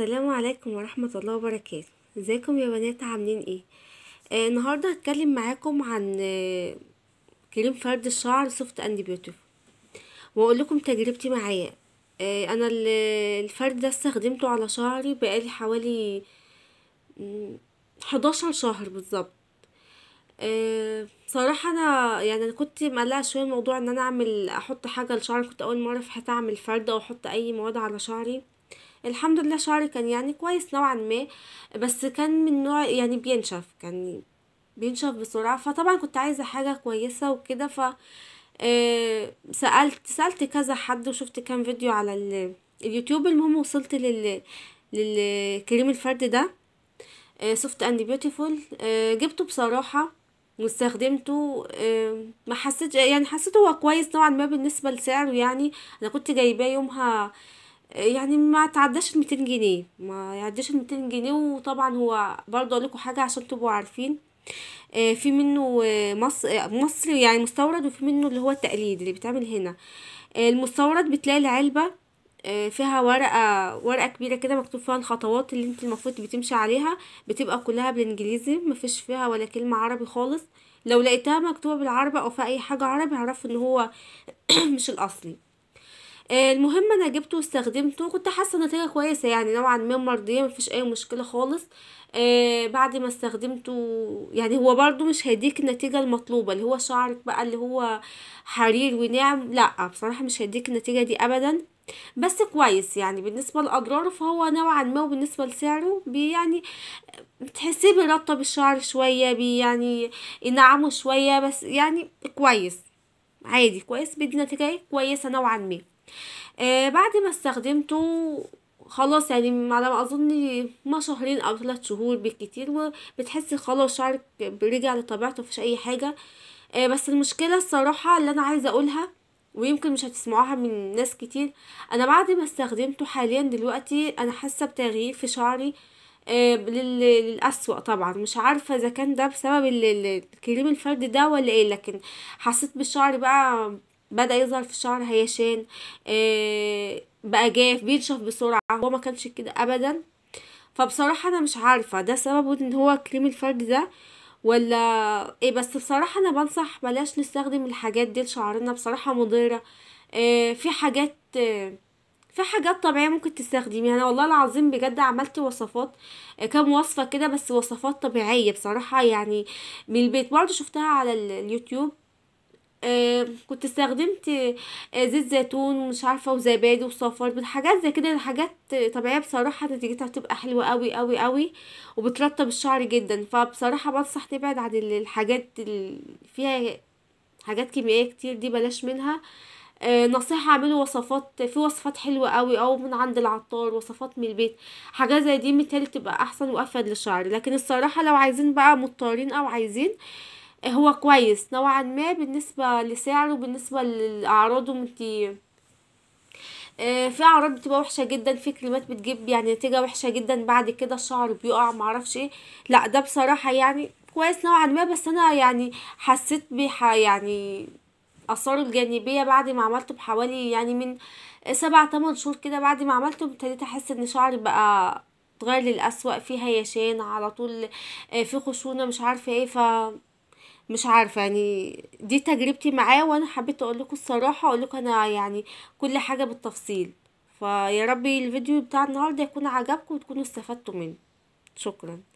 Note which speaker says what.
Speaker 1: السلام عليكم ورحمة الله وبركاته ازيكم يا بنات عاملين ايه آه النهاردة هتكلم معاكم عن آه كريم فرد الشعر سوفت اند بيوتيفول واقول لكم تجربتي معايا آه انا الفرد ده استخدمته على شعري بقالي حوالي 11 شهر بالظبط آه صراحة انا يعني كنت مقلقة شوية موضوع ان انا اعمل احط حاجة لشعري كنت اول مرة في حياتي اعمل فرد او احط اي مواد على شعري الحمد لله شعري كان يعني كويس نوعا ما بس كان من نوع يعني بينشف كان بينشف بسرعة فطبعا كنت عايزة حاجة كويسة وكده ف آه، سألت سألت كذا حد وشفت كام فيديو على اليوتيوب المهم وصلت لل للكريم الفرد ده سوفت اند بيوتيفول جبته بصراحة واستخدمته آه، ما حسيت يعني حسيته هو كويس نوعا ما بالنسبة لسعره يعني انا كنت جايباه يومها يعني ما تعداش ال 200 جنيه ما يعديش ال 200 جنيه وطبعا هو برضه اقول لكم حاجه عشان تبقوا عارفين آه، في منه آه، مصر مصري يعني مستورد وفي منه اللي هو التقليد اللي بيتعمل هنا آه، المستورد بتلاقي العلبه فيها ورقه ورقه كبيره كده مكتوب فيها الخطوات اللي انت المفروض بتمشي عليها بتبقى كلها بالانجليزي مفيش فيها ولا كلمه عربي خالص لو لقيتها مكتوبه بالعربي او في اي حاجه عربي اعرفوا ان هو مش الاصلي آه، المهم انا جبته واستخدمته كنت حاسه نتيجه كويسه يعني نوعا ما مرضيه مفيش اي مشكله خالص آه، بعد ما استخدمته يعني هو برضو مش هيديك النتيجه المطلوبه اللي هو شعرك بقى اللي هو حرير وناعم لا بصراحه مش هيديك النتيجه دي ابدا بس كويس يعني بالنسبه لاضراره فهو نوعا ما وبالنسبه لسعره بي يعني بتحسيه بيرطب الشعر شويه بي يعني ينعمه شويه بس يعني كويس عادي كويس بدي نتيجه كويسه نوعا ما آه بعد ما استخدمته خلاص يعني على ما اظن ما شهرين او ثلاث شهور بالكتير وبتحس خلاص شعرك رجع لطبيعته مفيش اي حاجه آه بس المشكله الصراحه اللي انا عايزه اقولها ويمكن مش هتسمعوها من ناس كتير انا بعد ما استخدمته حاليا دلوقتي انا حاسه بتغيير في شعري آه للأسوأ طبعا مش عارفة إذا كان ده بسبب الكريم الفرد ده ولا ايه لكن حسيت بالشعر بقى بدا يظهر في الشعر هيشان آه، بقى جاف بينشف بسرعه هو ما كانش كده ابدا فبصراحه انا مش عارفه ده سببه ان هو كريم الفرد ده ولا ايه بس بصراحه انا بنصح بلاش نستخدم الحاجات دي لشعرنا بصراحه مضره آه، في حاجات في حاجات طبيعيه ممكن تستخدميها انا والله العظيم بجد عملت وصفات آه، كام وصفه كده بس وصفات طبيعيه بصراحه يعني من البيت برضه شفتها على اليوتيوب آه، كنت استخدمت آه، زيت زيتون ومش عارفه وزبادي وصفار حاجات زي كده حاجات طبيعيه بصراحه نتيجتها بتبقى حلوه قوي قوي قوي وبترطب الشعر جدا فبصراحه بنصح تبعد عن الحاجات اللي فيها حاجات كيميائيه كتير دي بلاش منها آه، نصيحة اعملوا وصفات في وصفات حلوة قوي او من عند العطار وصفات من البيت حاجه زي دي متهيألي تبقى احسن وافيد للشعر لكن الصراحة لو عايزين بقى مضطرين او عايزين آه هو كويس نوعا ما بالنسبة لسعره بالنسبة لأعراضه انتي آه، في اعراض بتبقى وحشه جدا في كريمات بتجيب يعني نتيجه وحشه جدا بعد كده الشعر بيقع معرفش ايه لا ده بصراحه يعني كويس نوعا ما بس انا يعني حسيت بح يعني اثاره الجانبيه بعد ما عملته بحوالي يعني من سبع تمن شهور كده بعد ما عملته ابتديت احس ان شعري بقى اتغير للاسوء في هيشان على طول آه، في خشونه مش عارفه ايه ف مش عارفه يعني دي تجربتي معاه وانا حبيت اقول لكم الصراحه اقول لكم انا يعني كل حاجه بالتفصيل فيا ربي الفيديو بتاع النهارده يكون عجبكم وتكونوا استفدتوا منه شكرا